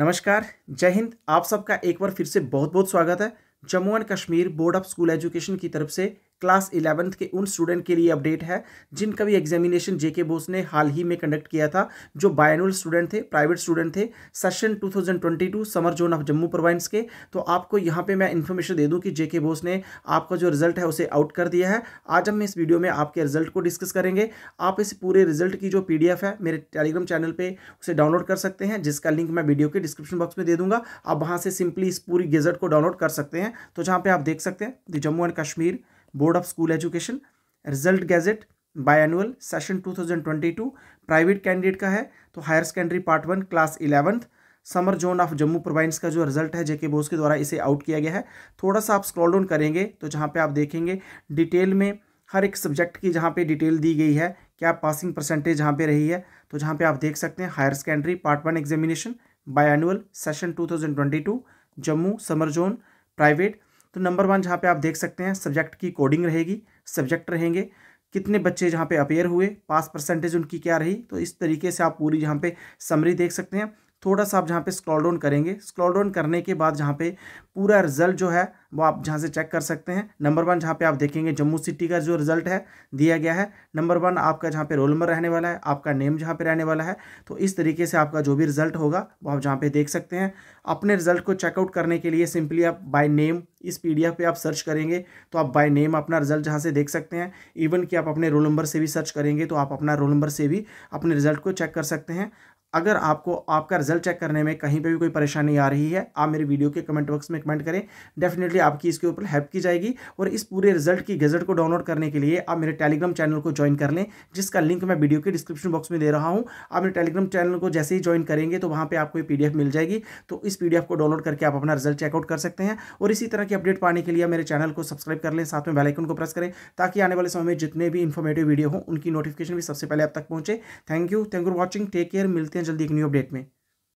नमस्कार जय हिंद आप सबका एक बार फिर से बहुत बहुत स्वागत है Jammu and Kashmir board of school education की तरफ से क्लास इलेवंथ के उन स्टूडेंट के लिए अपडेट है जिनका भी एग्जामिनेशन जेके बोस ने हाल ही में कंडक्ट किया था जो बायनुअल स्टूडेंट थे प्राइवेट स्टूडेंट थे session 2022 summer zone of Jammu province के तो आपको यहाँ पे मैं इन्फॉर्मेशन दे दूँ कि जेके बोस ने आपका जो रिजल्ट है उसे आउट कर दिया है आज हम इस वीडियो में आपके रिजल्ट को डिस्कस करेंगे आप इस पूरे रिजल्ट की जो पी है मेरे टेलीग्राम चैनल पर उसे डाउनलोड कर सकते हैं जिसका लिंक मैं वीडियो के डिस्क्रिप्शन बॉक्स में दे दूंगा आप वहाँ से सिंपली इस पूरी गेजट को डाउनलोड कर सकते हैं तो जहाँ पर आप देख सकते हैं Jammu and Kashmir board of school education result gazette biannual session 2022 private candidate का है तो higher secondary part one class eleventh summer zone of Jammu province का जो रिजल्ट है जेके बोस के द्वारा इसे आउट किया गया है थोड़ा सा आप स्क्रॉल डाउन करेंगे तो जहाँ पे आप देखेंगे डिटेल में हर एक सब्जेक्ट की जहाँ पे डिटेल दी गई है क्या पासिंग परसेंटेज जहाँ पे रही है तो जहाँ पे आप देख सकते हैं higher secondary part one examination biannual session two Jammu summer zone private तो नंबर वन जहाँ पे आप देख सकते हैं सब्जेक्ट की कोडिंग रहेगी सब्जेक्ट रहेंगे कितने बच्चे जहाँ पे अपेयर हुए पास परसेंटेज उनकी क्या रही तो इस तरीके से आप पूरी जहाँ पे समरी देख सकते हैं थोड़ा सा आप जहाँ पे स्क्रॉल डाउन करेंगे स्क्रॉल डाउन करने के बाद जहाँ पे पूरा रिजल्ट जो है वो आप जहाँ से चेक कर सकते हैं नंबर वन जहाँ पे आप देखेंगे जम्मू सिटी का जो रिजल्ट है दिया गया है नंबर वन आपका जहाँ पे रोल नंबर रहने वाला है आपका नेम जहाँ पे रहने वाला है तो इस तरीके से आपका जो भी रिजल्ट होगा वो आप जहाँ पे देख सकते हैं अपने रिजल्ट को चेकआउट करने के लिए सिंपली आप बाई नेम इस पी पे आप सर्च करेंगे तो आप बाय नेम अपना रिजल्ट जहाँ से देख सकते हैं इवन कि आप अपने रोल नंबर से भी सर्च करेंगे तो आप अपना रोल नंबर से भी अपने रिजल्ट को चेक कर सकते हैं अगर आपको आपका रिजल्ट चेक करने में कहीं पे भी कोई परेशानी आ रही है आप मेरे वीडियो के कमेंट बॉक्स में कमेंट करें डेफिनेटली आपकी इसके ऊपर हेल्प की जाएगी और इस पूरे रिजल्ट की गजट को डाउनलोड करने के लिए आप मेरे टेलीग्राम चैनल को ज्वाइन कर लें जिसका लिंक मैं वीडियो के डिस्क्रिप्शन बॉक्स में दे रहा हूँ आप मेरे टेलीग्राम चैनल को जैसे ही ज्वाइन करेंगे तो वहाँ पर आपको पी मिल जाएगी तो इस पी को डाउनलोड करके आप अपना रिजल्ट चेकआउट कर सकते हैं और इसी तरह की अपडेट पाने के लिए मेरे चैनल को सब्सक्राइब कर लें साथ में बेलाइकन को प्रेस करें ताकि आने वाले समय में जितने भी इन्फॉर्मेटिव वीडियो हों उनकी नोटिफिकेशन भी सबसे पहले आप तक पहुँचे thank you thank you for watching take care मिलते हैं जल्दी एक न्यू अपडेट में